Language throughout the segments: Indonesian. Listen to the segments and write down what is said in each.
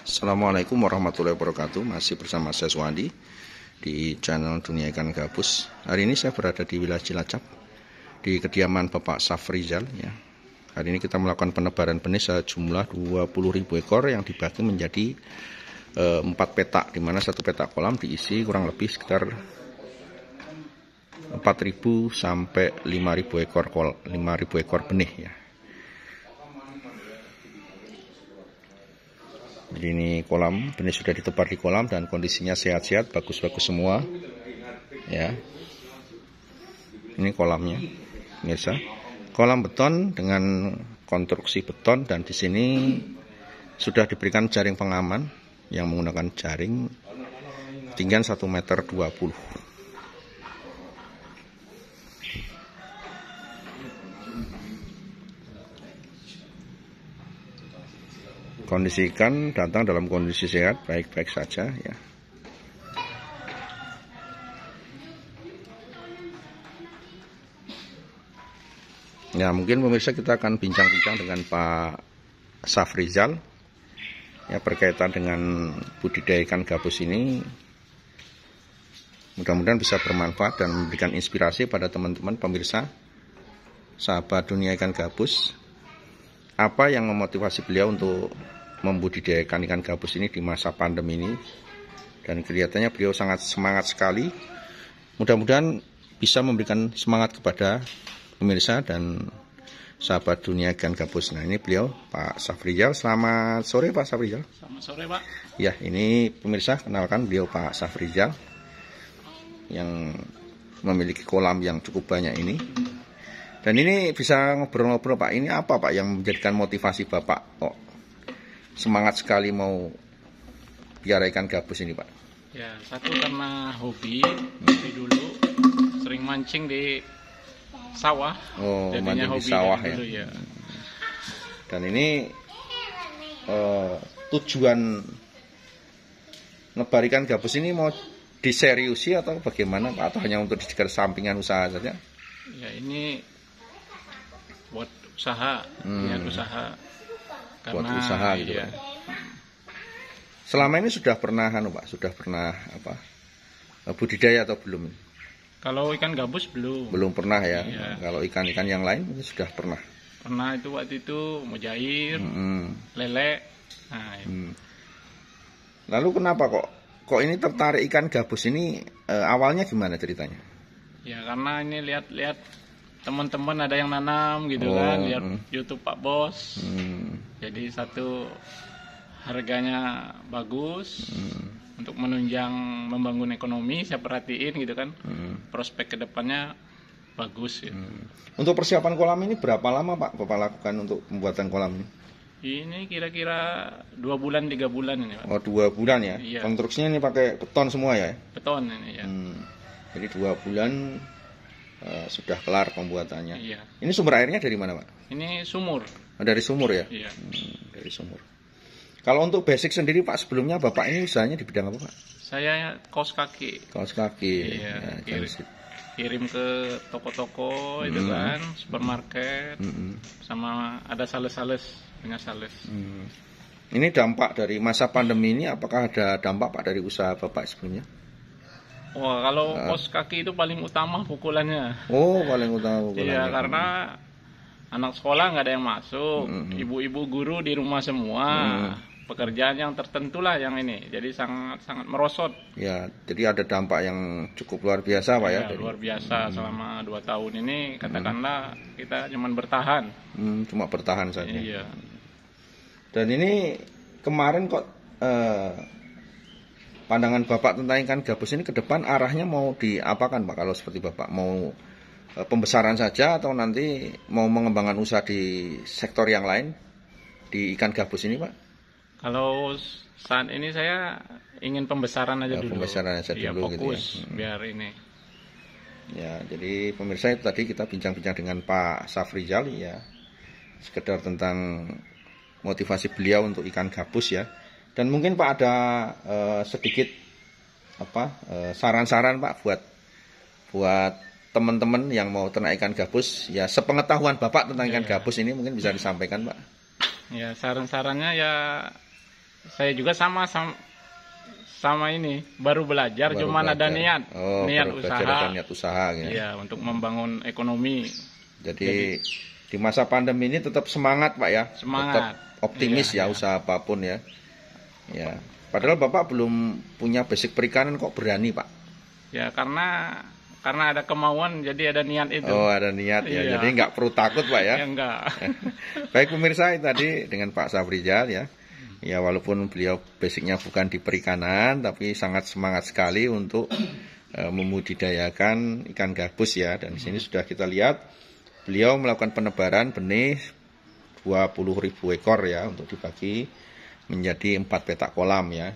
Assalamualaikum warahmatullahi wabarakatuh Masih bersama saya Suwandi Di channel Dunia Ikan Gabus Hari ini saya berada di wilayah Cilacap Di kediaman Bapak Safrizal ya. Hari ini kita melakukan penebaran benih sejumlah 20.000 ekor Yang dibagi menjadi e, eh, 4 petak Dimana satu petak kolam diisi kurang lebih sekitar 4.000 sampai 5.000 ekor, kol, 5.000 ekor benih ya ini kolam, benih sudah ditebar di kolam dan kondisinya sehat-sehat, bagus-bagus semua. Ya. Ini kolamnya, Mirsa Kolam beton dengan konstruksi beton dan di sini sudah diberikan jaring pengaman yang menggunakan jaring tinggian 1 meter 20 Kondisikan datang dalam kondisi sehat baik-baik saja ya Ya mungkin pemirsa kita akan bincang-bincang dengan Pak Safrizal ya berkaitan dengan budidaya ikan gabus ini mudah-mudahan bisa bermanfaat dan memberikan inspirasi pada teman-teman pemirsa sahabat dunia ikan gabus apa yang memotivasi beliau untuk membudidayakan ikan gabus ini di masa pandemi ini dan kelihatannya beliau sangat semangat sekali mudah-mudahan bisa memberikan semangat kepada pemirsa dan sahabat dunia ikan gabus nah ini beliau Pak Safrijal selamat sore Pak Safrijal selamat sore Pak ya ini pemirsa kenalkan beliau Pak Safrijal yang memiliki kolam yang cukup banyak ini dan ini bisa ngobrol-ngobrol Pak ini apa Pak yang menjadikan motivasi Bapak kok oh semangat sekali mau biar ikan gabus ini Pak? Ya, satu karena hobi, hmm. hobi dulu sering mancing di sawah. Oh, Jadinya mancing di sawah ya. Dulu, ya. Dan ini uh, tujuan ngebarikan gabus ini mau diseriusi atau bagaimana Pak? Atau hanya untuk dijadikan sampingan usaha saja? Ya, ini buat usaha, hmm. usaha karena, buat usaha gitu iya. Selama ini sudah pernah anu Pak, sudah pernah apa? Eh, budidaya atau belum? Kalau ikan gabus belum. Belum pernah ya. Iya. Kalau ikan-ikan yang lain sudah pernah. Pernah itu waktu itu mujair, mm -hmm. lele. Nah, Lalu kenapa kok kok ini tertarik ikan gabus ini eh, awalnya gimana ceritanya? Ya karena ini lihat-lihat teman-teman ada yang nanam gitu kan, oh, kan, lihat mm. YouTube Pak Bos. Mm jadi satu harganya bagus hmm. untuk menunjang membangun ekonomi saya perhatiin gitu kan hmm. prospek kedepannya bagus gitu. hmm. untuk persiapan kolam ini berapa lama pak bapak lakukan untuk pembuatan kolam ini ini kira-kira dua bulan tiga bulan ini pak oh dua bulan ya iya. konstruksinya ini pakai beton semua ya beton ini ya hmm. jadi dua bulan uh, sudah kelar pembuatannya iya. ini sumber airnya dari mana pak ini sumur Oh, dari sumur ya? Iya. Hmm, dari sumur. Kalau untuk basic sendiri Pak, sebelumnya Bapak ini usahanya di bidang apa Pak? Saya kaos kaki. Kaos kaki. Iya. Ya, kirim, ke toko-toko hmm. itu kan, supermarket, hmm. sama ada sales-sales dengan sales. Hmm. Ini dampak dari masa pandemi ini apakah ada dampak Pak dari usaha Bapak sebelumnya? Wah, kalau uh. Ah. kos kaki itu paling utama pukulannya. Oh, paling utama pukulannya. Iya, karena hmm anak sekolah nggak ada yang masuk mm-hmm. ibu-ibu -hmm. guru di rumah semua -hmm. pekerjaan yang tertentulah yang ini jadi sangat sangat merosot ya jadi ada dampak yang cukup luar biasa pak ya, ya luar biasa -hmm. selama dua tahun ini mm-hmm. katakanlah -hmm. kita cuma bertahan hmm, cuma bertahan saja iya dan ini kemarin kok eh, pandangan bapak tentang ikan gabus ini ke depan arahnya mau diapakan pak kalau seperti bapak mau Eh, pembesaran saja atau nanti mau mengembangkan usaha di sektor yang lain di ikan gabus ini Pak? Kalau saat ini saya ingin pembesaran aja ya, dulu. Pembesaran aja ya, dulu fokus gitu ya. Hmm. biar ini. Ya, jadi pemirsa itu tadi kita bincang-bincang dengan Pak Safri Jali ya. Sekedar tentang motivasi beliau untuk ikan gabus ya. Dan mungkin Pak ada eh, sedikit apa eh, saran-saran eh, Pak buat buat teman-teman yang mau ternak ikan gabus ya sepengetahuan Bapak tentang ikan ya, gabus ini mungkin bisa disampaikan Pak. Ya, saran-sarannya ya saya juga sama sama, sama ini baru belajar baru cuman belajar. ada niat oh, niat usaha ada niat usaha ya, ya untuk membangun ekonomi jadi, jadi di masa pandemi ini tetap semangat pak ya semangat tetap optimis iya, ya, ya ya usaha apapun ya ya padahal bapak belum punya basic perikanan kok berani pak ya karena karena ada kemauan jadi ada niat itu. Oh, ada niat ya. Iya. Jadi nggak perlu takut, Pak ya. ya enggak. Baik pemirsa, itu tadi dengan Pak Sabrijal ya. Ya walaupun beliau basicnya bukan di perikanan tapi sangat semangat sekali untuk uh, memudidayakan ikan gabus ya dan di sini hmm. sudah kita lihat beliau melakukan penebaran benih 20.000 ekor ya untuk dibagi menjadi empat petak kolam ya.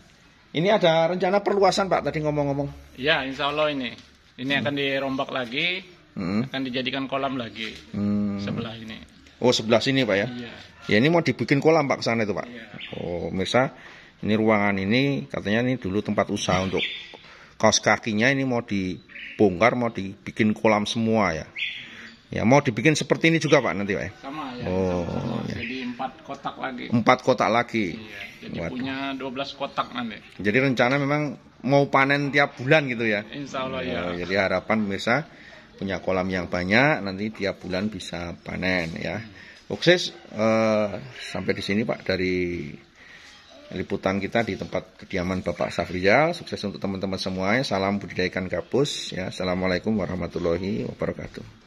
Ini ada rencana perluasan Pak tadi ngomong-ngomong. Ya, insya Allah ini ini hmm. akan dirombak lagi, hmm. akan dijadikan kolam lagi hmm. sebelah ini. Oh sebelah sini pak ya? Iya. Ya ini mau dibikin kolam pak sana itu pak. Iya. Oh mirsa, ini ruangan ini katanya ini dulu tempat usaha untuk kaos kakinya ini mau dibongkar, mau dibikin kolam semua ya. Ya mau dibikin seperti ini juga pak nanti pak ya. Sama ya. Oh. Sama, sama. Iya. Jadi empat kotak lagi. Empat kotak lagi. Iya. Jadi Waduh. punya 12 kotak nanti. Jadi rencana memang mau panen tiap bulan gitu ya. Insya Allah ya. ya. Jadi harapan pemirsa punya kolam yang banyak nanti tiap bulan bisa panen ya. Sukses uh, sampai di sini Pak dari liputan kita di tempat kediaman Bapak Safrial. Sukses untuk teman-teman semuanya. Salam budidaya ikan gabus ya. Assalamualaikum warahmatullahi wabarakatuh.